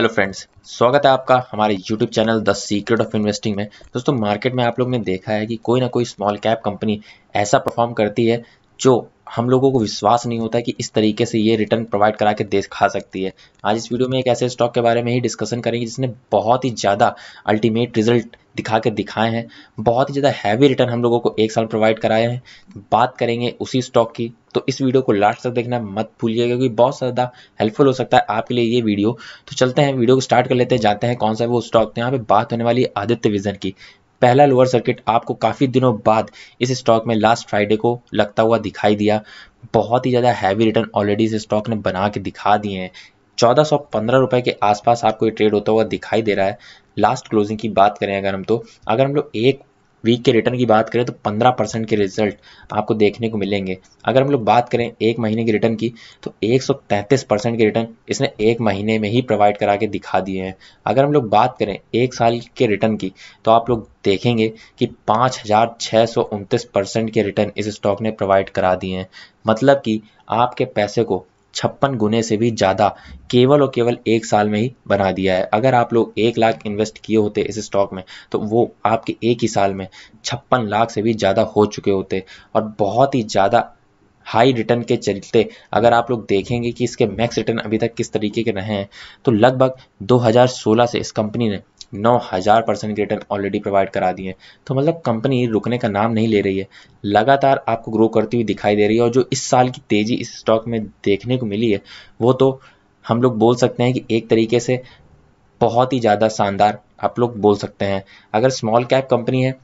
Hello friends स्वागत है आपका हमारे YouTube channel the secret of investing में दोस्तों मार्केट में आप लोग ने देखा है कि कोई ना कोई स्मॉल कैप कंपनी ऐसा परफॉर्म करती है जो हम लोगों को विश्वास नहीं होता है कि इस तरीके से ये रिटर्न प्रोवाइड करा के खा सकती है आज इस वीडियो में एक ऐसे स्टॉक के बारे में ही डिस्कशन करेंगे जिसने बहुत ही ज़्यादा अल्टीमेट रिजल्ट दिखा के दिखाए हैं बहुत ही ज़्यादा हैवी रिटर्न हम लोगों को एक साल प्रोवाइड कराए हैं बात करेंगे उसी स्टॉक की तो इस वीडियो को लास्ट तक देखना मत भूलिएगा क्योंकि बहुत ज़्यादा हेल्पफुल हो सकता है आपके लिए ये वीडियो तो चलते हैं वीडियो को स्टार्ट कर लेते हैं जाते हैं कौन सा वो स्टॉक तो यहाँ पे बात होने वाली आदित्य विजन की पहला लोअर सर्किट आपको काफ़ी दिनों बाद इस स्टॉक में लास्ट फ्राइडे को लगता हुआ दिखाई दिया बहुत ही ज़्यादा हैवी रिटर्न ऑलरेडी इस स्टॉक ने बना के दिखा दिए हैं चौदह सौ पंद्रह रुपये के आसपास आपको ये ट्रेड होता हुआ दिखाई दे रहा है लास्ट क्लोजिंग की बात करें अगर हम तो अगर हम लोग एक वीक के रिटर्न की बात करें तो 15 परसेंट के रिजल्ट आपको देखने को मिलेंगे अगर हम लोग बात करें एक महीने के रिटर्न की तो 133 परसेंट के रिटर्न इसने एक महीने में ही प्रोवाइड करा के दिखा दिए हैं अगर हम लोग बात करें एक साल के रिटर्न की तो आप लोग देखेंगे कि पाँच परसेंट के रिटर्न इस स्टॉक ने प्रोवाइड करा दिए हैं मतलब कि आपके पैसे को छप्पन गुने से भी ज़्यादा केवल और केवल एक साल में ही बना दिया है अगर आप लोग एक लाख इन्वेस्ट किए होते इस स्टॉक में तो वो आपके एक ही साल में छप्पन लाख से भी ज़्यादा हो चुके होते और बहुत ही ज़्यादा हाई रिटर्न के चलते अगर आप लोग देखेंगे कि इसके मैक्स रिटर्न अभी तक किस तरीके के रहे हैं तो लगभग 2016 से इस कंपनी ने नौ हज़ार परसेंट रिटर्न ऑलरेडी प्रोवाइड करा दिए हैं तो मतलब कंपनी रुकने का नाम नहीं ले रही है लगातार आपको ग्रो करती हुई दिखाई दे रही है और जो इस साल की तेज़ी इस स्टॉक में देखने को मिली है वो तो हम लोग बोल सकते हैं कि एक तरीके से बहुत ही ज़्यादा शानदार आप लोग बोल सकते हैं अगर स्मॉल कैप कंपनी है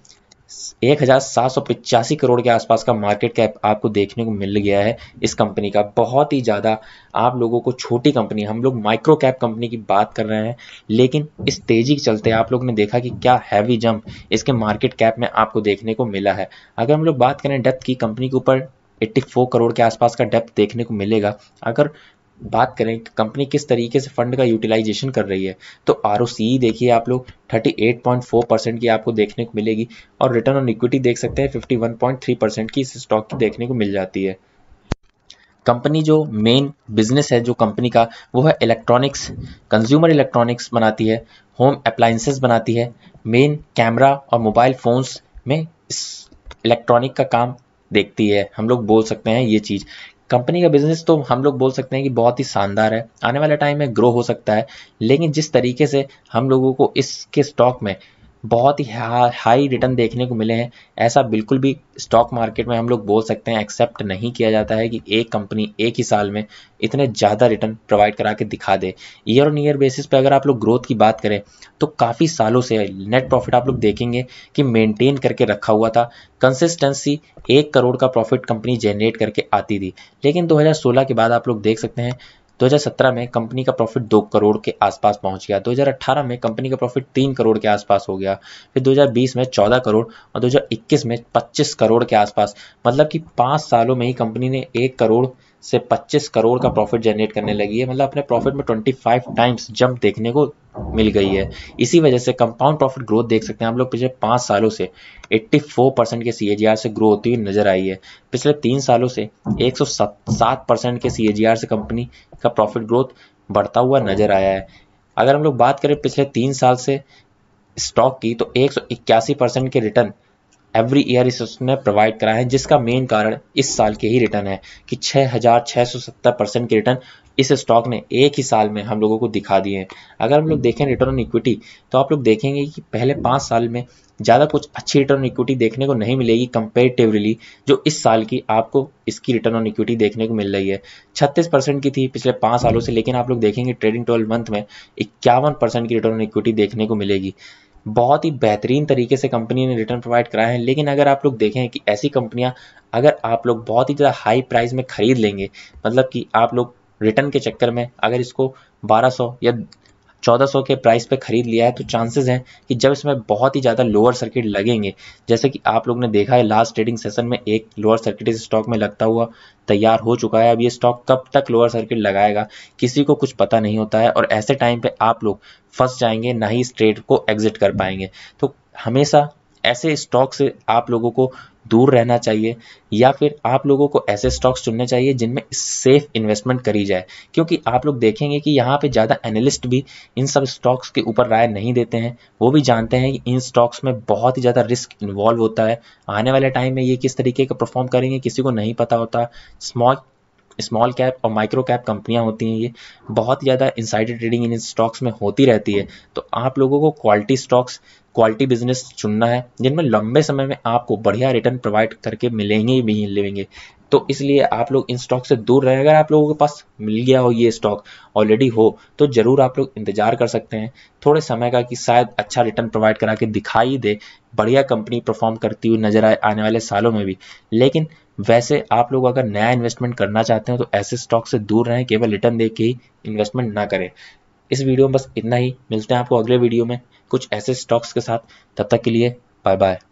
एक हज़ार सात सौ पिचासी करोड़ के आसपास का मार्केट कैप आपको देखने को मिल गया है इस कंपनी का बहुत ही ज़्यादा आप लोगों को छोटी कंपनी हम लोग माइक्रो कैप कंपनी की बात कर रहे हैं लेकिन इस तेज़ी के चलते आप लोग ने देखा कि क्या हैवी जंप इसके मार्केट कैप में आपको देखने को मिला है अगर हम लोग बात करें डेप्थ की कंपनी के ऊपर 84 करोड़ के आसपास का डेप्थ देखने को मिलेगा अगर बात करें कि कंपनी किस तरीके से फंड का यूटिलाइजेशन कर रही है तो आर देखिए आप लोग 38.4 परसेंट की आपको देखने को मिलेगी और रिटर्न ऑन इक्विटी देख सकते हैं 51.3 परसेंट की इस स्टॉक की देखने को मिल जाती है कंपनी जो मेन बिजनेस है जो कंपनी का वो है इलेक्ट्रॉनिक्स कंज्यूमर इलेक्ट्रॉनिक्स बनाती है होम अप्लाइंसेस बनाती है मेन कैमरा और मोबाइल फ़ोन्स में इलेक्ट्रॉनिक का काम देखती है हम लोग बोल सकते हैं ये चीज़ कंपनी का बिजनेस तो हम लोग बोल सकते हैं कि बहुत ही शानदार है आने वाले टाइम में ग्रो हो सकता है लेकिन जिस तरीके से हम लोगों को इसके स्टॉक में बहुत ही हाई रिटर्न देखने को मिले हैं ऐसा बिल्कुल भी स्टॉक मार्केट में हम लोग बोल सकते हैं एक्सेप्ट नहीं किया जाता है कि एक कंपनी एक ही साल में इतने ज़्यादा रिटर्न प्रोवाइड करा के दिखा दे ईयर ऑन ईयर बेसिस पे अगर आप लोग ग्रोथ की बात करें तो काफ़ी सालों से नेट प्रॉफिट आप लोग देखेंगे कि मेनटेन करके रखा हुआ था कंसिस्टेंसी एक करोड़ का प्रॉफिट कंपनी जनरेट करके आती थी लेकिन दो के बाद आप लोग देख सकते हैं 2017 में कंपनी का प्रॉफिट दो करोड़ के आसपास पहुंच गया 2018 में कंपनी का प्रॉफिट तीन करोड़ के आसपास हो गया फिर 2020 में 14 करोड़ और 2021 में 25 करोड़ के आसपास मतलब कि पाँच सालों में ही कंपनी ने एक करोड़ से 25 करोड़ का प्रॉफिट जनरेट करने लगी है मतलब अपने प्रॉफिट में 25 टाइम्स जंप देखने को मिल गई है इसी वजह से कंपाउंड प्रॉफिट ग्रोथ देख सकते हैं हम लोग पिछले पाँच सालों से 84 परसेंट के सी से ग्रो होती हुई नजर आई है पिछले तीन सालों से 107 परसेंट के सी से कंपनी का प्रॉफिट ग्रोथ बढ़ता हुआ नजर आया है अगर हम लोग बात करें पिछले तीन साल से स्टॉक की तो एक परसेंट के रिटर्न एवरी ईयर इसने प्रोवाइड कराया है जिसका मेन कारण इस साल के ही रिटर्न है कि 6,670 परसेंट के रिटर्न इस स्टॉक ने एक ही साल में हम लोगों को दिखा दिए हैं अगर हम लोग हम्म। देखें रिटर्न ऑन इक्विटी तो आप लोग देखेंगे कि पहले पाँच साल में ज़्यादा कुछ अच्छी रिटर्न इक्विटी देखने को नहीं मिलेगी कंपेरेटिवली जो इस साल की आपको इसकी रिटर्न ऑन इक्विटी देखने को मिल रही है छत्तीस परसेंट की थी पिछले पाँच सालों से लेकिन आप लोग देखेंगे ट्रेडिंग ट्वेल्व मंथ में इक्यावन परसेंट की रिटर्न ऑन इक्विटी देखने को मिलेगी बहुत ही बेहतरीन तरीके से कंपनी ने रिटर्न प्रोवाइड कराए हैं लेकिन अगर आप लोग देखें कि ऐसी कंपनियां अगर आप लोग बहुत ही ज़्यादा हाई प्राइस में खरीद लेंगे मतलब कि आप लोग रिटर्न के चक्कर में अगर इसको 1200 या 1400 के प्राइस पे खरीद लिया है तो चांसेस हैं कि जब इसमें बहुत ही ज़्यादा लोअर सर्किट लगेंगे जैसे कि आप लोग ने देखा है लास्ट ट्रेडिंग सेशन में एक लोअर सर्किट इस स्टॉक में लगता हुआ तैयार हो चुका है अब ये स्टॉक कब तक लोअर सर्किट लगाएगा किसी को कुछ पता नहीं होता है और ऐसे टाइम पर आप लोग फंस जाएंगे ना ही इस ट्रेड को एग्जिट कर पाएंगे तो हमेशा ऐसे स्टॉक से आप लोगों को दूर रहना चाहिए या फिर आप लोगों को ऐसे स्टॉक्स चुनने चाहिए जिनमें सेफ इन्वेस्टमेंट करी जाए क्योंकि आप लोग देखेंगे कि यहाँ पे ज़्यादा एनालिस्ट भी इन सब स्टॉक्स के ऊपर राय नहीं देते हैं वो भी जानते हैं कि इन स्टॉक्स में बहुत ही ज़्यादा रिस्क इन्वॉल्व होता है आने वाले टाइम में ये किस तरीके का परफॉर्म करेंगे किसी को नहीं पता होता स्मॉल स्मॉल कैप और माइक्रो कैप कंपनियां होती हैं ये बहुत ज़्यादा इंसाइडर ट्रेडिंग इन स्टॉक्स में होती रहती है तो आप लोगों को क्वालिटी स्टॉक्स क्वालिटी बिजनेस चुनना है जिनमें लंबे समय में आपको बढ़िया रिटर्न प्रोवाइड करके मिलेंगे भी लेंगे तो इसलिए आप लोग इन स्टॉक से दूर रहें अगर आप लोगों के पास मिल गया हो ये स्टॉक ऑलरेडी हो तो ज़रूर आप लोग इंतज़ार कर सकते हैं थोड़े समय का कि शायद अच्छा रिटर्न प्रोवाइड करा के दिखाई दे बढ़िया कंपनी परफॉर्म करती हुई नज़र आए आने वाले सालों में भी लेकिन वैसे आप लोग अगर नया इन्वेस्टमेंट करना चाहते हो तो ऐसे स्टॉक से दूर रहें केवल रिटर्न दे के ही इन्वेस्टमेंट ना करें इस वीडियो में बस इतना ही मिलते हैं आपको अगले वीडियो में कुछ ऐसे स्टॉक्स के साथ तब तक के लिए बाय बाय